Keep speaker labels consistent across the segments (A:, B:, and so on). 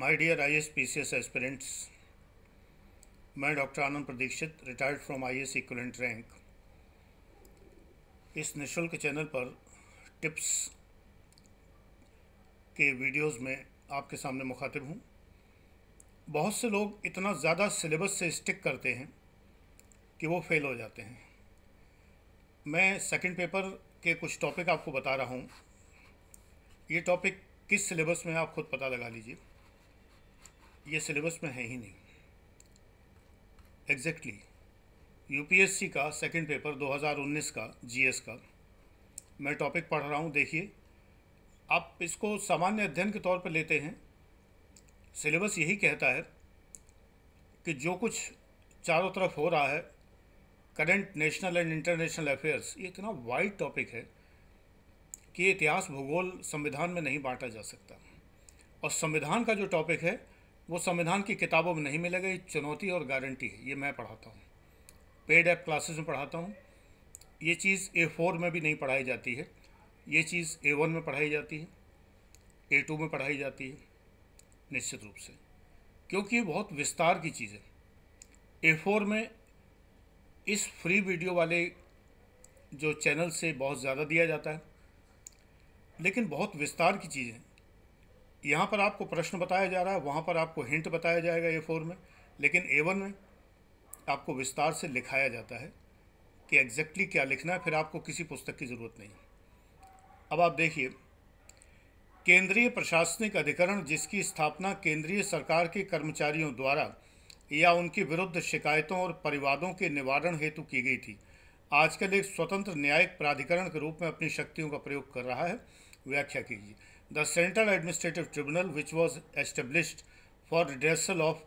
A: My dear I S P C S aspirants मैं doctor Anand Pradikshit retired from I S equivalent rank इस निशुल्क channel पर tips के videos में आपके सामने मुखातिब हूँ बहुत से लोग इतना ज़्यादा सिलेबस से स्टिक करते हैं कि वो फेल हो जाते हैं मैं सेकंड पेपर के कुछ टॉपिक आपको बता रहा हूँ ये टॉपिक किस सिलेबस में आप खुद पता लगा लीजिए ये सिलेबस में है ही नहीं एग्जैक्टली exactly. यूपीएससी का सेकंड पेपर 2019 का जीएस का मैं टॉपिक पढ़ रहा हूँ देखिए आप इसको सामान्य अध्ययन के तौर पर लेते हैं सिलेबस यही कहता है कि जो कुछ चारों तरफ हो रहा है current national and international affairs ये इतना वाइड टॉपिक है कि इतिहास भूगोल संविधान में नहीं बांटा जा सकता और संविधान का जो टॉपिक है वो संविधान की किताबों में नहीं मिलेगा ये चुनौती और गारंटी है ये मैं पढ़ाता हूँ पेड ऐप क्लासेस में पढ़ाता हूँ ये चीज़ ए फोर में भी नहीं पढ़ाई जाती है ये चीज़ ए वन में पढ़ाई जाती है ए टू में पढ़ाई जाती है निश्चित रूप से क्योंकि ये बहुत विस्तार की चीज़ है ए फोर में इस फ्री वीडियो वाले जो चैनल से बहुत ज़्यादा दिया जाता है लेकिन बहुत विस्तार की चीज़ है यहाँ पर आपको प्रश्न बताया जा रहा है वहाँ पर आपको हिंट बताया जाएगा ए फोर में लेकिन ए वन में आपको विस्तार से लिखाया जाता है कि एग्जैक्टली क्या लिखना है फिर आपको किसी पुस्तक की ज़रूरत नहीं अब आप देखिए केंद्रीय प्रशासनिक अधिकरण जिसकी स्थापना केंद्रीय सरकार के कर्मचारियों द्वारा या उनके विरुद्ध शिकायतों और परिवादों के निवारण हेतु की गई थी आजकल एक स्वतंत्र न्यायिक प्राधिकरण के रूप में अपनी शक्तियों का प्रयोग कर रहा है व्याख्या कीजिए The Central Administrative Tribunal, which was established for redressal of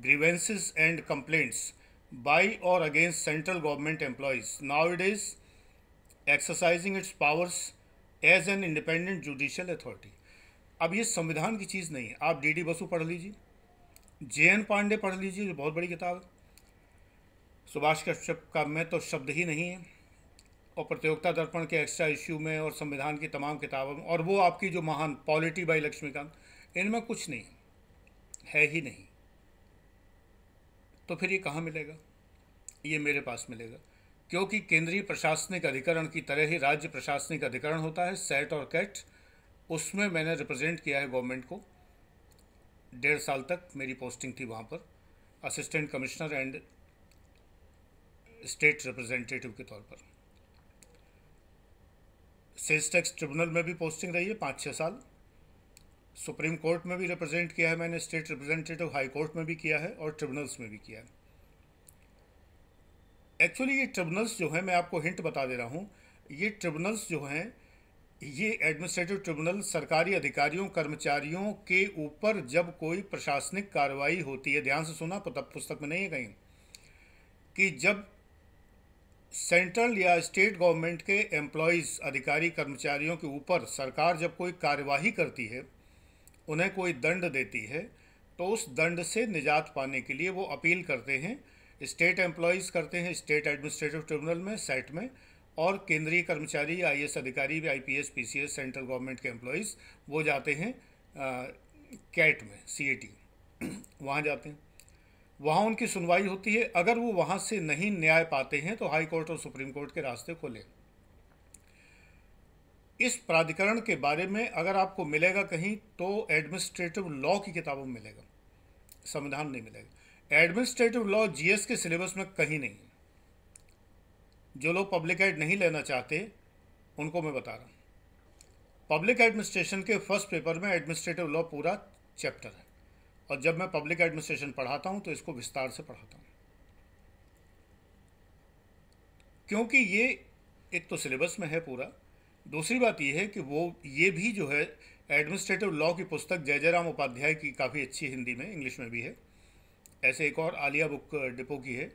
A: grievances and complaints by or against central government employees, nowadays exercising its powers as an independent judicial authority अब ये संविधान की चीज़ नहीं है आप डी डी बसु पढ़ लीजिए जे एन पांडे पढ़ लीजिए जो बहुत बड़ी किताब है सुभाष कश्यप का मैं तो शब्द ही नहीं है और प्रतियोगिता दर्पण के एक्स्ट्रा इश्यू में और संविधान की तमाम किताबों में और वो आपकी जो महान पॉलिटी बाई लक्ष्मीकांत इनमें कुछ नहीं है ही नहीं तो फिर ये कहाँ मिलेगा ये मेरे पास मिलेगा क्योंकि केंद्रीय प्रशासनिक अधिकरण की तरह ही राज्य प्रशासनिक अधिकरण होता है सेट और कैट उसमें मैंने रिप्रेजेंट किया है गवर्नमेंट को डेढ़ साल तक मेरी पोस्टिंग थी वहाँ पर assistant commissioner and state representative के तौर पर सेल्स टैक्स ट्रिब्यूनल में भी पोस्टिंग रही है पाँच छः साल सुप्रीम कोर्ट में भी रिप्रेजेंट किया है मैंने स्टेट रिप्रेजेंटेटिव हाई कोर्ट में भी किया है और ट्रिब्यूनल्स में भी किया है एक्चुअली ये ट्रिब्यूनल्स जो हैं मैं आपको हिंट बता दे रहा हूँ ये ट्रिब्यूनल्स जो हैं ये एडमिनिस्ट्रेटिव ट्रिब्यूनल सरकारी अधिकारियों कर्मचारियों के ऊपर जब कोई प्रशासनिक कार्रवाई होती है ध्यान से सुना पुस्तक में नहीं है कहीं कि जब सेंट्रल या स्टेट गवर्नमेंट के एम्प्लॉयज़ अधिकारी कर्मचारियों के ऊपर सरकार जब कोई कार्यवाही करती है उन्हें कोई दंड देती है तो उस दंड से निजात पाने के लिए वो अपील करते हैं स्टेट एम्प्लॉयज़ करते हैं स्टेट एडमिनिस्ट्रेटिव ट्रिब्यूनल में सेट में और केंद्रीय कर्मचारी आई अधिकारी भी आई पी सेंट्रल गवर्नमेंट के एम्प्लॉयज़ वो जाते हैं कैट में सी ए वहाँ जाते हैं वहाँ उनकी सुनवाई होती है अगर वो वहाँ से नहीं न्याय पाते हैं तो हाई कोर्ट और सुप्रीम कोर्ट के रास्ते खोले इस प्राधिकरण के बारे में अगर आपको मिलेगा कहीं तो एडमिनिस्ट्रेटिव लॉ की किताबों में मिलेगा संविधान नहीं मिलेगा एडमिनिस्ट्रेटिव लॉ जीएस के सिलेबस में कहीं नहीं है जो लोग पब्लिक एड नहीं लेना चाहते उनको मैं बता रहा हूँ पब्लिक एडमिनिस्ट्रेशन के फर्स्ट पेपर में एडमिनिस्ट्रेटिव लॉ पूरा चैप्टर है और जब मैं पब्लिक एडमिनिस्ट्रेशन पढ़ाता हूँ तो इसको विस्तार से पढ़ाता हूँ क्योंकि ये एक तो सिलेबस में है पूरा दूसरी बात यह है कि वो ये भी जो है एडमिनिस्ट्रेटिव लॉ की पुस्तक जय जयराम उपाध्याय की काफ़ी अच्छी हिंदी में इंग्लिश में भी है ऐसे एक और आलिया बुक डिपो की है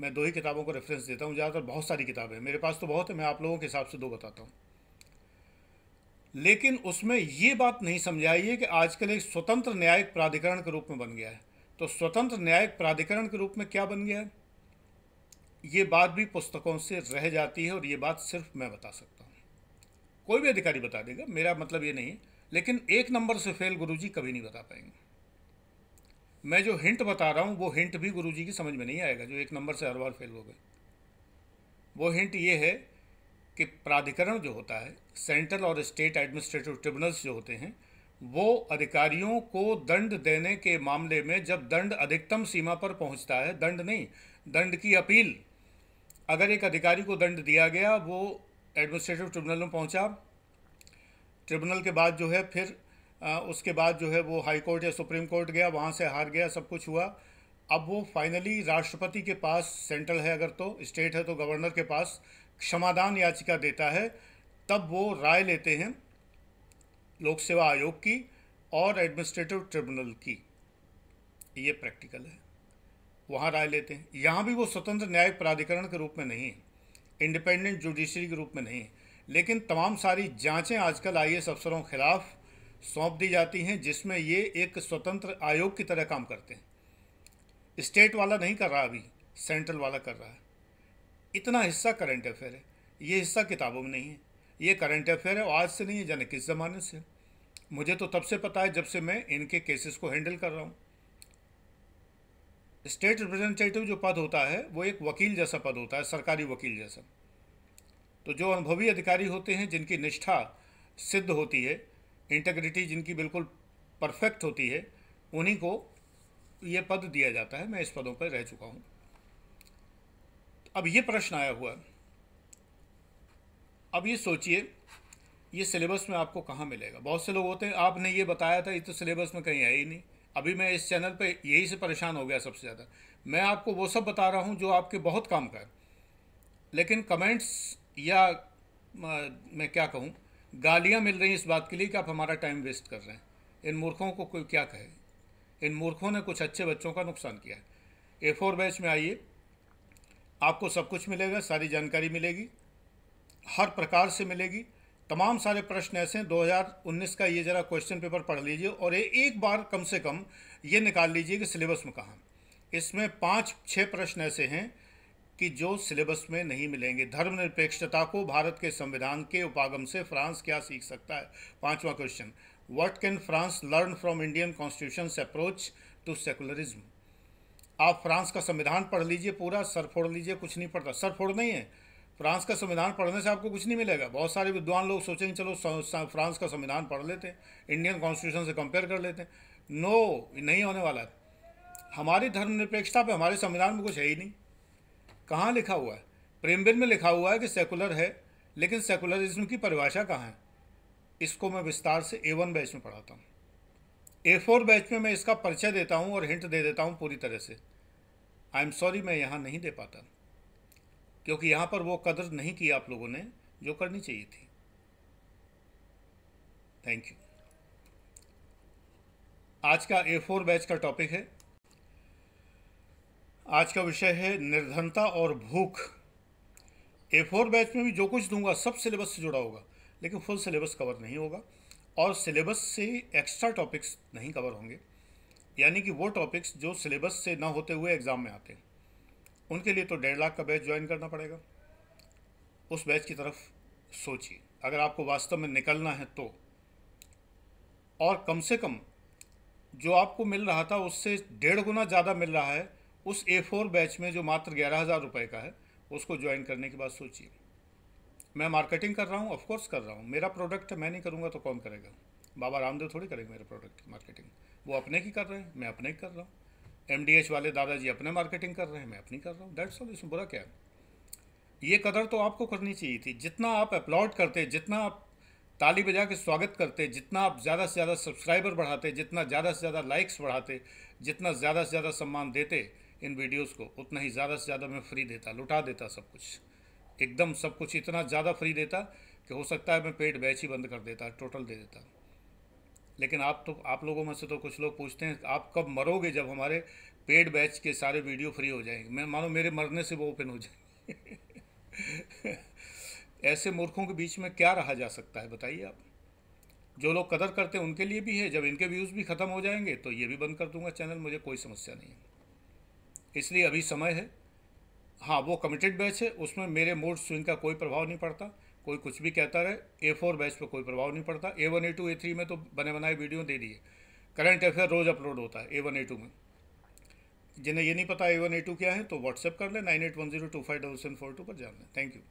A: मैं दो ही किताबों को रेफरेंस देता हूँ ज़्यादातर बहुत सारी किताबें हैं मेरे पास तो बहुत है मैं आप लोगों के हिसाब से दो बताता हूँ लेकिन उसमें ये बात नहीं समझाई है कि आजकल एक स्वतंत्र न्यायिक प्राधिकरण के रूप में बन गया है तो स्वतंत्र न्यायिक प्राधिकरण के रूप में क्या बन गया है ये बात भी पुस्तकों से रह जाती है और ये बात सिर्फ मैं बता सकता हूँ कोई भी अधिकारी बता देगा मेरा मतलब ये नहीं लेकिन एक नंबर से फेल गुरुजी कभी नहीं बता पाएंगे मैं जो हिंट बता रहा हूँ वो हिंट भी गुरुजी की समझ में नहीं आएगा जो एक नंबर से हर बार फेल हो गए वो हिंट ये है कि प्राधिकरण जो होता है सेंट्रल और स्टेट एडमिनिस्ट्रेटिव ट्रिब्यूनल्स जो होते हैं वो अधिकारियों को दंड देने के मामले में जब दंड अधिकतम सीमा पर पहुंचता है दंड नहीं दंड की अपील अगर एक अधिकारी को दंड दिया गया वो एडमिनिस्ट्रेटिव ट्रिब्यूनल में पहुंचा ट्रिब्यूनल के बाद जो है फिर आ, उसके बाद जो है वो हाई कोर्ट या सुप्रीम कोर्ट गया वहाँ से हार गया सब कुछ हुआ अब वो फाइनली राष्ट्रपति के पास सेंट्रल है अगर तो स्टेट है तो गवर्नर के पास क्षमादान याचिका देता है तब वो राय लेते हैं लोक सेवा आयोग की और एडमिनिस्ट्रेटिव ट्रिब्यूनल की ये प्रैक्टिकल है वहाँ राय लेते हैं यहाँ भी वो स्वतंत्र न्यायिक प्राधिकरण के रूप में नहीं है इंडिपेंडेंट जुडिशरी के रूप में नहीं है लेकिन तमाम सारी जांचें आजकल आई एस अफसरों के खिलाफ सौंप दी जाती हैं जिसमें ये एक स्वतंत्र आयोग की तरह काम करते हैं स्टेट वाला नहीं कर रहा अभी सेंट्रल वाला कर रहा है इतना हिस्सा करंट अफेयर है ये हिस्सा किताबों में नहीं है ये करंट अफेयर है आज से नहीं है जाने किस ज़माने से मुझे तो तब से पता है जब से मैं इनके केसेस को हैंडल कर रहा हूँ स्टेट रिप्रेजेंटेटिव जो पद होता है वो एक वकील जैसा पद होता है सरकारी वकील जैसा तो जो अनुभवी अधिकारी होते हैं जिनकी निष्ठा सिद्ध होती है इंटेग्रिटी जिनकी बिल्कुल परफेक्ट होती है उन्हीं को ये पद दिया जाता है मैं इस पदों पर रह चुका हूँ अब ये प्रश्न आया हुआ है अब ये सोचिए ये सिलेबस में आपको कहाँ मिलेगा बहुत से लोग होते हैं आपने ये बताया था ये तो सिलेबस में कहीं है ही नहीं अभी मैं इस चैनल पे यही से परेशान हो गया सबसे ज़्यादा मैं आपको वो सब बता रहा हूँ जो आपके बहुत काम का है लेकिन कमेंट्स या मैं क्या कहूँ गालियाँ मिल रही हैं इस बात के लिए कि आप हमारा टाइम वेस्ट कर रहे हैं इन मूर्खों को कोई क्या कहे इन मूर्खों ने कुछ अच्छे बच्चों का नुकसान किया है ए फोर बैच में आइए आपको सब कुछ मिलेगा सारी जानकारी मिलेगी हर प्रकार से मिलेगी तमाम सारे प्रश्न ऐसे हैं 2019 का ये ज़रा क्वेश्चन पेपर पढ़ लीजिए और ये एक बार कम से कम ये निकाल लीजिए कि सिलेबस में कहाँ इसमें पाँच छः प्रश्न ऐसे हैं कि जो सिलेबस में नहीं मिलेंगे धर्मनिरपेक्षता को भारत के संविधान के उपागम से फ्रांस क्या सीख सकता है पाँचवा question what can France learn from Indian constitution approach to secularism आप फ्रांस का संविधान पढ़ लीजिए पूरा सर फोड़ लीजिए कुछ नहीं पढ़ता सर फोड़ नहीं है फ्रांस का संविधान पढ़ने से आपको कुछ नहीं मिलेगा बहुत सारे विद्वान लोग सोचेंगे चलो फ्रांस का संविधान पढ़ लेते हैं इंडियन कॉन्स्टिट्यूशन से कंपेयर कर लेते हैं नो नहीं होने वाला है हमारी धर्मनिरपेक्षता पे हमारे संविधान में कुछ है ही नहीं कहाँ लिखा हुआ है प्रेमबिन में लिखा हुआ है कि सेकुलर है लेकिन सेकुलरिज्म की परिभाषा कहाँ है इसको मैं विस्तार से ए वन बैच में पढ़ाता हूँ ए फोर बैच में मैं इसका परिचय देता हूँ और हिंट दे देता हूँ पूरी तरह से आई एम सॉरी मैं यहाँ नहीं दे पाता क्योंकि यहाँ पर वो कदर नहीं की आप लोगों ने जो करनी चाहिए थी थैंक यू आज का ए फोर बैच का टॉपिक है आज का विषय है निर्धनता और भूख ए फोर बैच में भी जो कुछ दूंगा सब सिलेबस से जुड़ा होगा लेकिन फुल सिलेबस कवर नहीं होगा और सिलेबस से एक्स्ट्रा टॉपिक्स नहीं कवर होंगे यानी कि वो टॉपिक्स जो सिलेबस से ना होते हुए एग्ज़ाम में आते हैं उनके लिए तो डेढ़ लाख का बैच ज्वाइन करना पड़ेगा उस बैच की तरफ सोचिए अगर आपको वास्तव में निकलना है तो और कम से कम जो आपको मिल रहा था उससे डेढ़ गुना ज़्यादा मिल रहा है उस ए फोर बैच में जो मात्र ग्यारह हज़ार रुपये का है उसको ज्वाइन करने के बाद सोचिए मैं मार्केटिंग कर रहा हूँ ऑफकोर्स कर रहा हूँ मेरा प्रोडक्ट मैं नहीं करूँगा तो कौन करेगा बाबा रामदेव थोड़ी करेंगे मेरे प्रोडक्ट की मार्केटिंग वो अपने की कर रहे हैं मैं अपने की कर रहा हूँ एम वाले दादाजी अपने मार्केटिंग कर रहे हैं मैं अपनी कर रहा हूँ दैट्स ऑल इसमें बुरा क्या है ये कदर तो आपको करनी चाहिए थी जितना आप अपलॉड करते जितना आप ताली बजा के स्वागत करते जितना आप ज़्यादा से ज़्यादा सब्सक्राइबर बढ़ाते जितना ज़्यादा से ज़्यादा लाइक्स बढ़ाते जितना ज़्यादा से ज़्यादा सम्मान देते इन वीडियोस को उतना ही ज़्यादा से ज़्यादा मैं फ्री देता लुटा देता सब कुछ एकदम सब कुछ इतना ज़्यादा फ्री देता कि हो सकता है मैं पेट बैच ही बंद कर देता टोटल दे देता लेकिन आप तो आप लोगों में से तो कुछ लोग पूछते हैं आप कब मरोगे जब हमारे पेड बैच के सारे वीडियो फ्री हो जाएंगे मैं मानो मेरे मरने से वो ओपन हो जाएंगे ऐसे मूर्खों के बीच में क्या रहा जा सकता है बताइए आप जो लोग कदर करते हैं उनके लिए भी है जब इनके व्यूज़ भी ख़त्म हो जाएंगे तो ये भी बंद कर दूंगा चैनल मुझे कोई समस्या नहीं है इसलिए अभी समय है हाँ वो कमिटेड बैच है उसमें मेरे मूड स्विंग का कोई प्रभाव नहीं पड़ता कोई कुछ भी कहता रहे ए फोर बैच पर कोई प्रभाव नहीं पड़ता A one A two A three में तो बने बनाए वीडियो दे दिए करंट अफेयर रोज़ अपलोड होता है ए वन ए टू में जिन्हें ये नहीं पता ए वन ए टू क्या है तो व्हाट्सअप कर लें nine eight one zero two five double seven four two पर जान लें थैंक यू